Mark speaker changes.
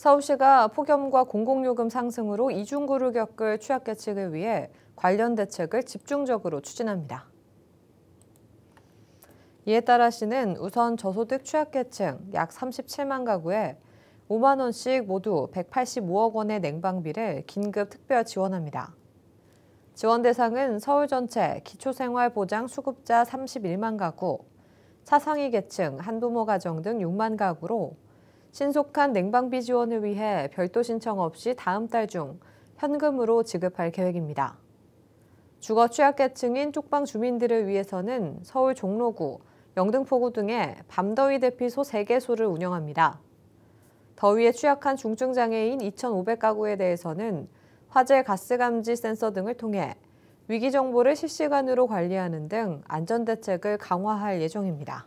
Speaker 1: 서울시가 폭염과 공공요금 상승으로 이중고를 겪을 취약계층을 위해 관련 대책을 집중적으로 추진합니다. 이에 따라 시는 우선 저소득 취약계층 약 37만 가구에 5만 원씩 모두 185억 원의 냉방비를 긴급 특별 지원합니다. 지원 대상은 서울 전체 기초생활보장수급자 31만 가구, 차상위 계층, 한부모 가정 등 6만 가구로 신속한 냉방비 지원을 위해 별도 신청 없이 다음 달 중 현금으로 지급할 계획입니다. 주거 취약계층인 쪽방 주민들을 위해서는 서울 종로구, 영등포구 등의 밤더위 대피소 3개소를 운영합니다. 더위에 취약한 중증장애인 2,500가구에 대해서는 화재 가스 감지 센서 등을 통해 위기 정보를 실시간으로 관리하는 등 안전 대책을 강화할 예정입니다.